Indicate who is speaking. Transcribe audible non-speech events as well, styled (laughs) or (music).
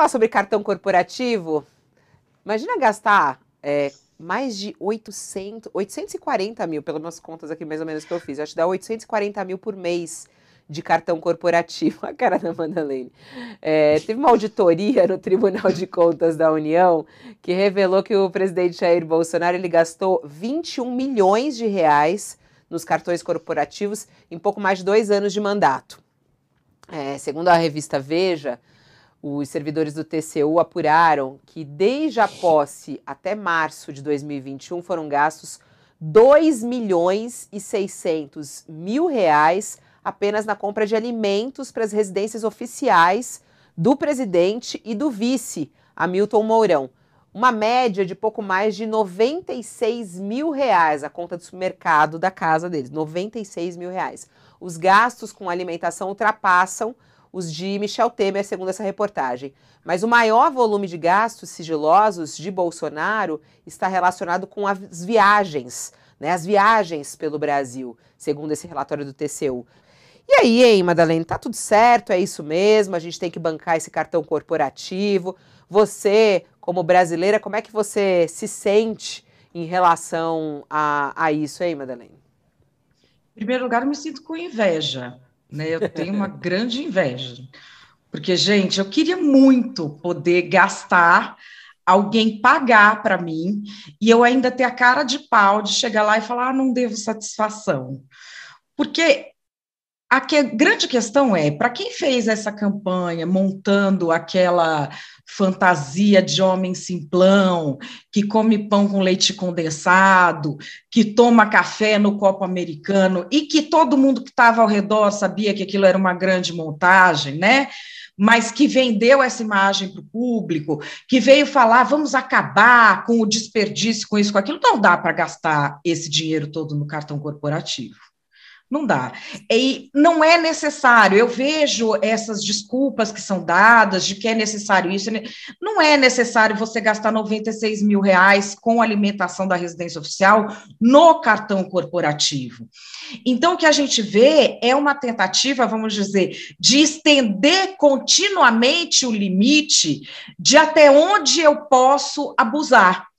Speaker 1: falar sobre cartão corporativo? Imagina gastar é, mais de 800, 840 mil, pelas minhas contas aqui mais ou menos que eu fiz, eu acho que dá 840 mil por mês de cartão corporativo. (laughs) A cara da Mandalene. É, teve uma auditoria no Tribunal de Contas da União que revelou que o presidente Jair Bolsonaro ele gastou 21 milhões de reais nos cartões corporativos em pouco mais de dois anos de mandato. É, segundo a revista Veja, os servidores do TCU apuraram que desde a posse até março de 2021 foram gastos 2 milhões e 600 mil reais apenas na compra de alimentos para as residências oficiais do presidente e do vice, Hamilton Mourão. Uma média de pouco mais de 96 mil reais, a conta do supermercado da casa deles, 96 mil reais. Os gastos com alimentação ultrapassam os de Michel Temer, segundo essa reportagem. Mas o maior volume de gastos sigilosos de Bolsonaro está relacionado com as viagens, né? As viagens pelo Brasil, segundo esse relatório do TCU. E aí, hein, Madalena, tá tudo certo, é isso mesmo, a gente tem que bancar esse cartão corporativo. Você, como brasileira, como é que você se sente em relação a, a isso, hein, Madalena? Em
Speaker 2: primeiro lugar, eu me sinto com inveja né? Eu tenho uma grande inveja. Porque, gente, eu queria muito poder gastar, alguém pagar para mim e eu ainda ter a cara de pau de chegar lá e falar, ah, não devo satisfação. Porque a que, grande questão é, para quem fez essa campanha montando aquela fantasia de homem simplão, que come pão com leite condensado, que toma café no copo americano e que todo mundo que estava ao redor sabia que aquilo era uma grande montagem, né? mas que vendeu essa imagem para o público, que veio falar, vamos acabar com o desperdício, com isso, com aquilo, não dá para gastar esse dinheiro todo no cartão corporativo. Não dá. E não é necessário. Eu vejo essas desculpas que são dadas de que é necessário isso. Né? Não é necessário você gastar 96 mil reais com alimentação da residência oficial no cartão corporativo. Então, o que a gente vê é uma tentativa, vamos dizer, de estender continuamente o limite de até onde eu posso abusar.